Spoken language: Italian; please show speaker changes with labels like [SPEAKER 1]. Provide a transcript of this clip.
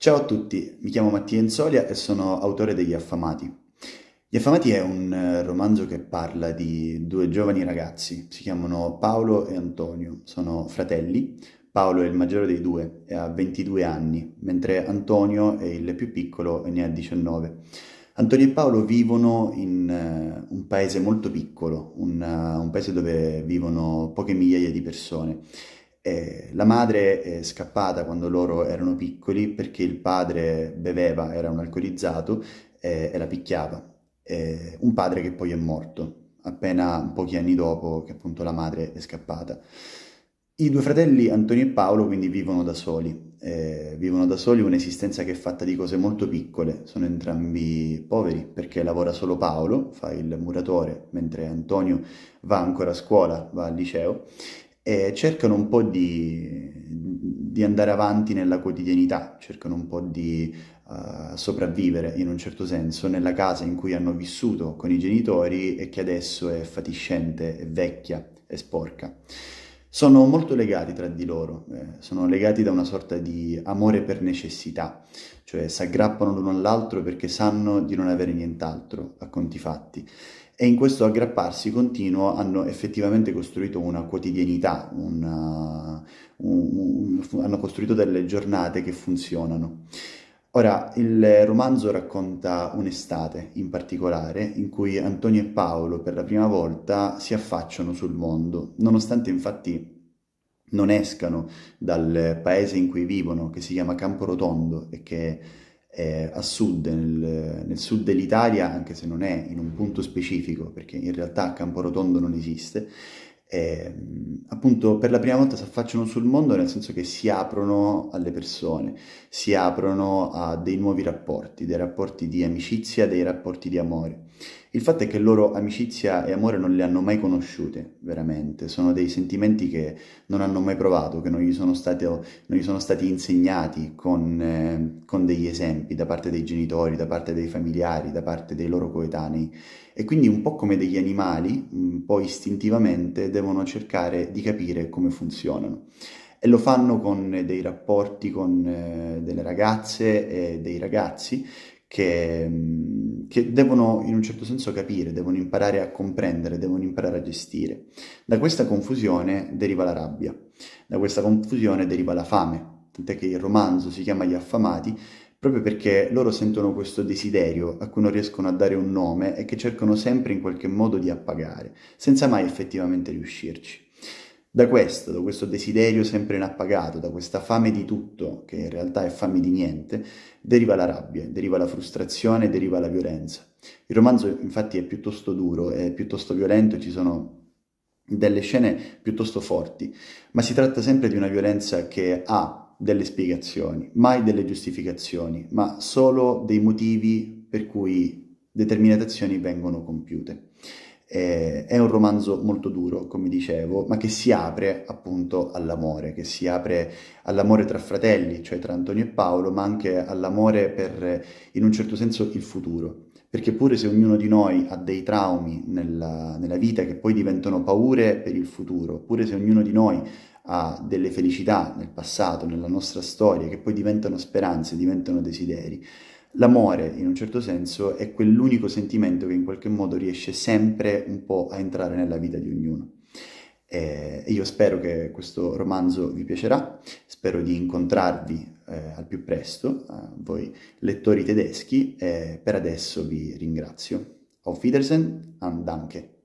[SPEAKER 1] Ciao a tutti, mi chiamo Mattia Insolia e sono autore degli Affamati. Gli Affamati è un eh, romanzo che parla di due giovani ragazzi, si chiamano Paolo e Antonio, sono fratelli. Paolo è il maggiore dei due e ha 22 anni, mentre Antonio è il più piccolo e ne ha 19. Antonio e Paolo vivono in eh, un paese molto piccolo, un, eh, un paese dove vivono poche migliaia di persone eh, la madre è scappata quando loro erano piccoli perché il padre beveva, era un alcolizzato eh, e la picchiava. Eh, un padre che poi è morto appena pochi anni dopo che appunto la madre è scappata. I due fratelli Antonio e Paolo quindi vivono da soli, eh, vivono da soli un'esistenza che è fatta di cose molto piccole, sono entrambi poveri perché lavora solo Paolo, fa il muratore, mentre Antonio va ancora a scuola, va al liceo e cercano un po' di, di andare avanti nella quotidianità, cercano un po' di uh, sopravvivere in un certo senso nella casa in cui hanno vissuto con i genitori e che adesso è fatiscente, è vecchia, è sporca sono molto legati tra di loro, eh, sono legati da una sorta di amore per necessità, cioè si aggrappano l'uno all'altro perché sanno di non avere nient'altro a conti fatti. E in questo aggrapparsi continuo hanno effettivamente costruito una quotidianità, una, un, un, hanno costruito delle giornate che funzionano. Ora, il romanzo racconta un'estate in particolare in cui Antonio e Paolo per la prima volta si affacciano sul mondo, nonostante infatti non escano dal paese in cui vivono, che si chiama Campo Rotondo e che è a sud, nel, nel, sud dell'Italia, anche se non è in un punto specifico, perché in realtà Campo Rotondo non esiste, eh, appunto per la prima volta si affacciano sul mondo nel senso che si aprono alle persone, si aprono a dei nuovi rapporti, dei rapporti di amicizia, dei rapporti di amore. Il fatto è che loro amicizia e amore non le hanno mai conosciute, veramente. Sono dei sentimenti che non hanno mai provato, che non gli sono stati, non gli sono stati insegnati con, eh, con degli esempi da parte dei genitori, da parte dei familiari, da parte dei loro coetanei. E quindi un po' come degli animali, un mm, po' istintivamente, devono cercare di capire come funzionano e lo fanno con dei rapporti con eh, delle ragazze e dei ragazzi che mh, mm, che devono in un certo senso capire, devono imparare a comprendere, devono imparare a gestire. Da questa confusione deriva la rabbia, da questa confusione deriva la fame, tant'è che il romanzo si chiama Gli affamati proprio perché loro sentono questo desiderio a cui non riescono a dare un nome e che cercano sempre in qualche modo di appagare, senza mai effettivamente riuscirci. Da questo, da questo desiderio sempre inappagato, da questa fame di tutto, che in realtà è fame di niente, deriva la rabbia, deriva la frustrazione, deriva la violenza. Il romanzo infatti è piuttosto duro, è piuttosto violento, ci sono delle scene piuttosto forti, ma si tratta sempre di una violenza che ha delle spiegazioni, mai delle giustificazioni, ma solo dei motivi per cui determinate azioni vengono compiute. Eh, è un romanzo molto duro, come dicevo, ma che si apre appunto all'amore, che si apre all'amore tra fratelli, cioè tra Antonio e Paolo, ma anche all'amore per, in un certo senso, il futuro. Perché pure se ognuno di noi ha dei traumi nella, nella vita che poi diventano paure per il futuro, oppure se ognuno di noi ha delle felicità nel passato, nella nostra storia, che poi diventano speranze, diventano desideri, L'amore, in un certo senso, è quell'unico sentimento che in qualche modo riesce sempre un po' a entrare nella vita di ognuno. E eh, io spero che questo romanzo vi piacerà, spero di incontrarvi eh, al più presto, eh, voi lettori tedeschi, e per adesso vi ringrazio. Auf Wiedersehen und danke.